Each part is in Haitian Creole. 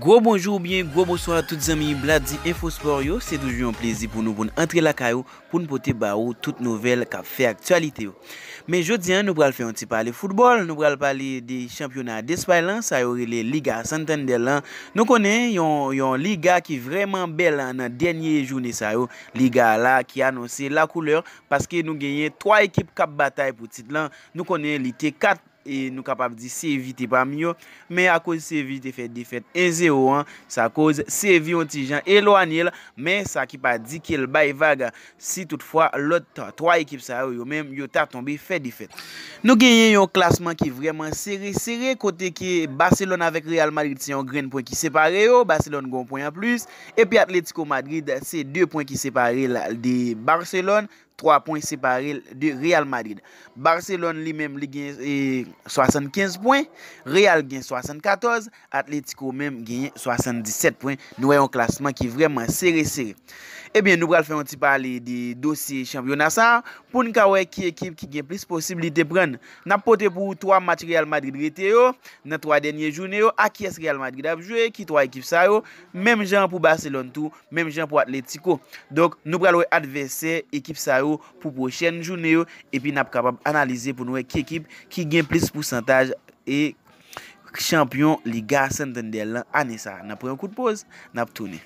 Gwo bonjou ou bien, gwo bonso a tout zami Bladi InfoSport yo. Se doujou yon plezi pou nou bon entre la kayo, pou nou pote ba ou tout nouvel ka fe aktualite yo. Men jodi an nou pral fe yon ti pale futbol, nou pral pale de championat de spay lan, sayo le Liga Santander lan. Nou konen yon Liga ki vreman bel nan denye jouni sayo. Liga la ki anonsi la kouleur, paske nou genyen 3 ekip kap batay pou tit lan. Nou konen lite 4. E nou kapav di Sevi te pa myo Men a kouze Sevi te fe defet 1-0 Sa kouze Sevi ontijan elou anil Men sa ki pa di ki el bay vaga Si toutfwa lot 3 ekip sa yo Yo men yo ta tombe fe defet Nou genyen yon klasman ki vreman seri seri Kote ki Barcelona vek Real Madrid Se yon gren point ki separe yo Barcelona gon point an plus E pi Atletico Madrid se 2 point ki separe De Barcelone 3 pwen separe de Real Madrid Barcelon li menm li gen euh, 75 pwen Real gen 74 Atletico menm gen 77 pwen Nou wè yon klasman ki vreman seri seri Ebyen nou pral fè yon ti pale Di dosi championa sa Poun ka wè ki ekip ki gen plis posibilite Pren, nan pote pou 3 match Real Madrid rete yo, nan 3 denye Joun yo, aki es Real Madrid apjwe Ki 3 ekip sa yo, menm jan pou Barcelon Tou, menm jan pou Atletico Dok nou pral wè adverse ekip sa yo Ou pou pochene jouni ou Epi nap kapab analize pou nou ek ekip Ki gen plis pousantaj E champion liga Santander lan ane sa Nap pre yon kou de pose Nap toune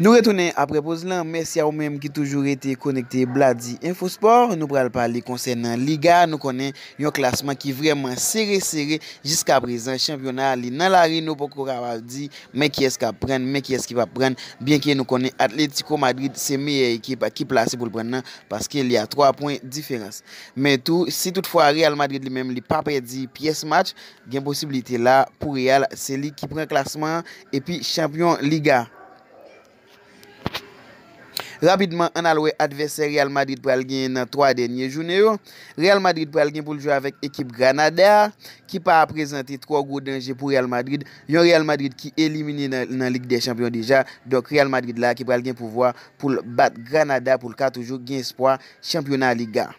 Nou retounen aprepoz lan, mersi a ou menm ki toujou rete konekte Bladi InfoSport, nou pral pale konsen nan Liga, nou konen yon klasman ki vreman sere sere jiska prezant, championa li nan la rey nou pokor aval di men kyes ka pren, men kyes ki pa pren, bien ki nou konen Atletico Madrid se meye ekipa ki plase pou lpren nan, paske li a 3 poin diferans. Men tou, se toutfwa Real Madrid li menm li pape di piyes match, gen posibilite la pou Real, se li ki pren klasman epi champion Liga. Rapidman an alwe advesè Real Madrid pral gen nan 3 denye jounè yo. Real Madrid pral gen pou l'jou avèk ekip Granada ki pa aprezenti 3 gout denje pou Real Madrid. Yon Real Madrid ki elimini nan lig de champion deja. Dok Real Madrid la ki pral gen pou vwa pou l bat Granada pou l katoujou gen espoi champion nan liga.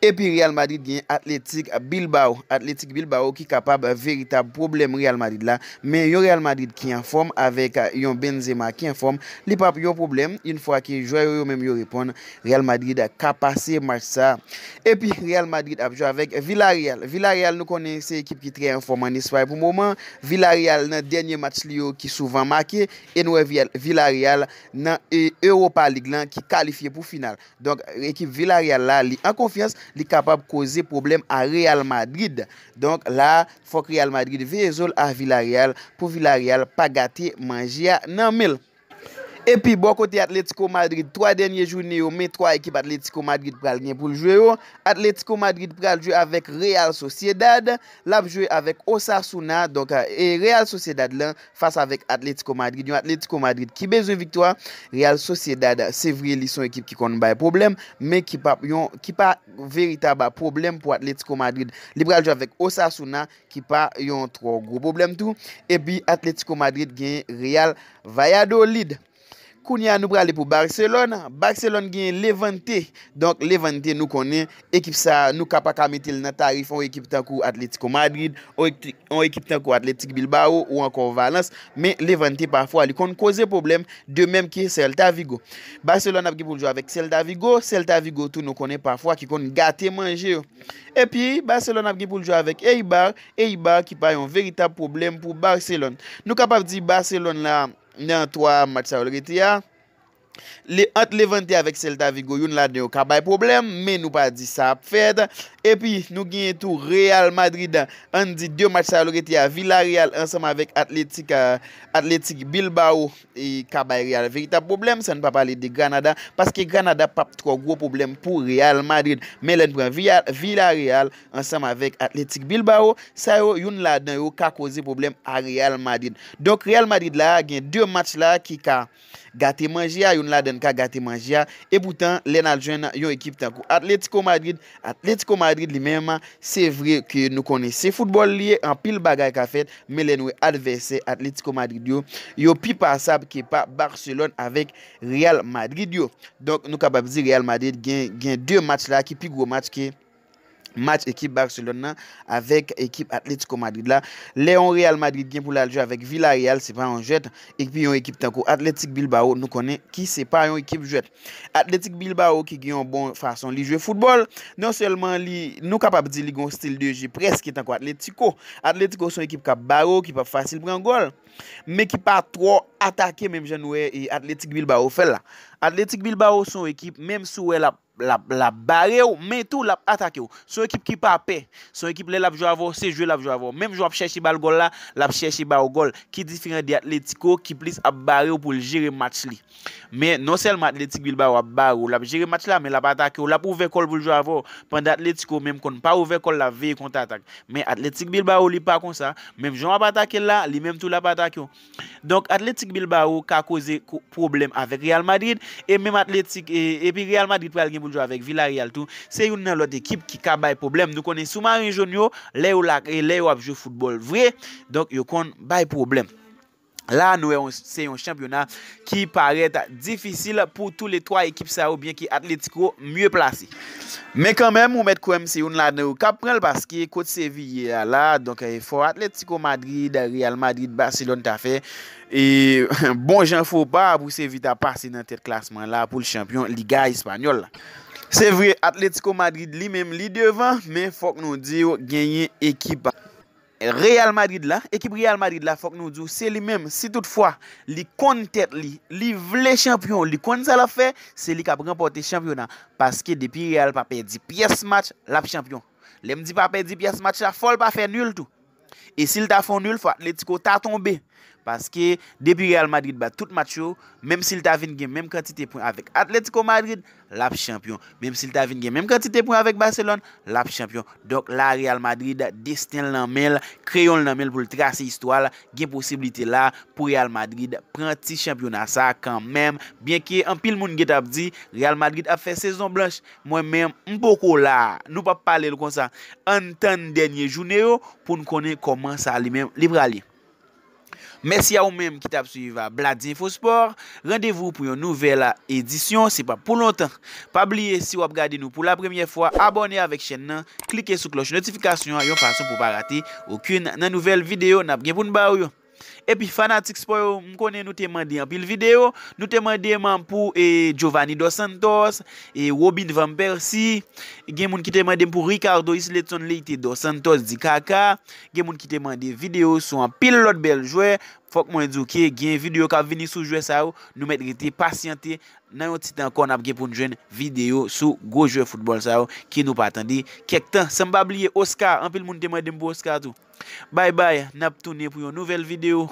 E pi Real Madrid gen atletik Bilbao Atletik Bilbao ki kapab veritab problem Real Madrid la Men yo Real Madrid ki inform avek yon Benzema ki inform Li pap yo problem, yon fwa ki jou yo yo menm yo repon Real Madrid kapase match sa E pi Real Madrid apjou avek Villarreal Villarreal nou konen se ekip ki tre inform an esway pou mouman Villarreal nan denye match li yo ki souvan make E nou e Villarreal nan e- Europa League lan ki kalifiye pou final Donk ekip Villarreal la li an konfi Li kapab koze problem a Real Madrid Donk la fok Real Madrid vezol a Vila Real Po Vila Real pa gate manji ya nanmel Epi bon kote Atletico Madrid, 3 denye jouni yo, me 3 ekip Atletico Madrid pral gen pou ljwe yo. Oh. Atletico Madrid pral jwe avèk Real Sociedad, lap jwe avèk Osasuna, donkè euh, Real Sociedad lan fasa avèk Atletico Madrid. Yon Atletico Madrid ki bezo yon viktwa, Real Sociedad se vre li son ekip ki konn baye problem, men ki pa verita ba problem pou Atletico Madrid. Li pral jwe avèk Osasuna ki pa yon 3 gro problem tou. Epi Atletico Madrid gen Real Valladolid. Koun ya nou prale pou Barcelon, Barcelon gen Levante. Donk Levante nou konen ekip sa nou kapak ametil nan tarif ou ekip tan kou Atletico Madrid, ou ekip tan kou Atletic Bilbao ou ankon Valence. Men Levante parfwa li kon kose problem de menm ki Celta Vigo. Barcelon apge pou ljou avèk Celta Vigo. Celta Vigo tou nou konen parfwa ki kon gate manje yo. Epi Barcelon apge pou ljou avèk Eibar. Eibar ki payon verita problem pou Barcelon. Nou kapap di Barcelon la... 9-3 mat sa ologitya, le ant levante avek selta vigo yon la den yo kabay problem men nou pa di sa ap fed epi nou gen tou Real Madrid an di 2 match sa ou rete a Villa Real ansam avek Atletic eh, Bilbao e kabay Real verita problem sa nou pa pale de Granada paske Granada pap tro gros problem pou Real Madrid men lèn pren Villa Real ansam avek Atletic Bilbao sa ou yon la den yo ka kozi problem a Real Madrid donk Real Madrid la gen 2 match la ki ka gate manje a yon la den ka gate manja e boutan lè nan jwen nan yon ekip tankou. Atletico Madrid, Atletico Madrid li menman se vre ke nou kone se. Futbol liye an pil bagay ka fet, me lè nou e adverse Atletico Madrid yo. Yo pi pasap ke pa Barcelon avèk Real Madrid yo. Donk nou ka bab zi Real Madrid gen gen dè match la ki pi gro match ke Mat ekip Barcelona avek ekip Atletico Madrid la. Leon Real Madrid gen pou la lje avek Villarreal sepa yon jet. Ekpi yon ekip tanko Atletic Bilbao nou konen ki sepa yon ekip jet. Atletic Bilbao ki gen yon bon fason li jwe futbol. Non selman li nou kapap di ligon stil 2G preske tanko Atletico. Atletico son ekip kap Baro ki pap fasil prangol. Me ki pa 3 atake menm jen wè Atletic Bilbao fel la. Atletic Bilbao son ekip menm sou wè la. La bare ou Men tou la atake ou Son ekip ki pa pe Son ekip le la pjou avon Se jwe la pjou avon Mem jou ap chèche bal gol la La pjèche bal gol Ki diferent di atletiko Ki plis ap bare ou Pou l jere match li Men non selman atletik Bilbao A bare ou La pjere match la Men la patake ou La pou ouve kol pou l jou avon Pend atletiko Mem kon pa ouve kol la ve Kon ta atake Men atletik Bilbao li pa kon sa Mem jou ap atake la Li mem tou la patake ou Donk atletik Bilbao Ka kose problem Avek Real Madrid E men atletik E pi Real Madrid Jo avèk Villarreal tou Se yon nan lot ekip ki ka bay problem Nou konen souman yon joun yo Le yo lakre, le yo apjou fútbol vre Dok yon kon bay problem La nouè, se yon championat ki pareta difisil pou tout le 3 ekip sa ou bien ki Atletico mye plase. Men kanmen, ou met kouem se yon ladne ou kap pren l baske, kote Sevilla la, donke yon for Atletico Madrid, Real Madrid, Barcelona ta fe, e bon jen fò pa pou Sevilla ta pase nan tet klasman la pou l champion Liga Espanyol. Se vre, Atletico Madrid li menm li devan, men fòk nou di ou genyen ekipa. Real Madrid la, ekip Real Madrid la fok nou djou, se li menm, se toutfwa, li kon tet li, li vle champion, li kon sa la fe, se li ka prempote champion nan. Paske depi Real pape di piyes match, la pi champion. Lem di pape di piyes match la fol pa fe nul tou. E si li ta fon nul fwa, le tiko ta tombe. Paske, depi Real Madrid ba tout matchou, mem si lta vin gen, mem kanti te pon avèk Atletico Madrid, lap champion. Mem si lta vin gen, mem kanti te pon avèk Barcelona, lap champion. Dok la, Real Madrid, destin l nanmel, kreyon l nanmel pou l trase istwal, gen posibilite la pou Real Madrid pranti champion a sa kanmem. Bien ki, an pil moun gen tap di, Real Madrid ap fè sezon blanche, mwen men mpoko la. Nou pa pale l kon sa. An tan denye jounè yo, pou nou konen koman sa li mèm li pralye. Mèsi ya ou mèm ki tap suiva Bladz InfoSport, randevou pou yon nouvel edisyon, se pa pou lontan. Pa bliye, si wap gade nou pou la premiye fwa, abone avèk chèn nan, klike sou kloche notifikasyon, yon fason pou pa rate okun nan nouvel videyo, nap gen pou nba ou yo. E pi fanatik spo yo m konen nou teman di an pil video. Nou teman di man pou e, Giovanni Dos Santos, Wobin e, Van Persie, gen moun ki teman di man pou Ricardo Isletson le ite Dos Santos di Kaka. Gen moun ki teman di video sou an pil lot bel jwe. Fok mwen di ou ki gen video ka vini sou jwe sa ou nou mette gite pasyante nan yon titan kon ap gen pou nou jwen video sou go jwe futbol sa ou ki nou paten di. Kek tan, se mba bliye Oscar, an pil moun teman di mbo Oscar tou. Bay bay, nap toune pou yon nouvel videou.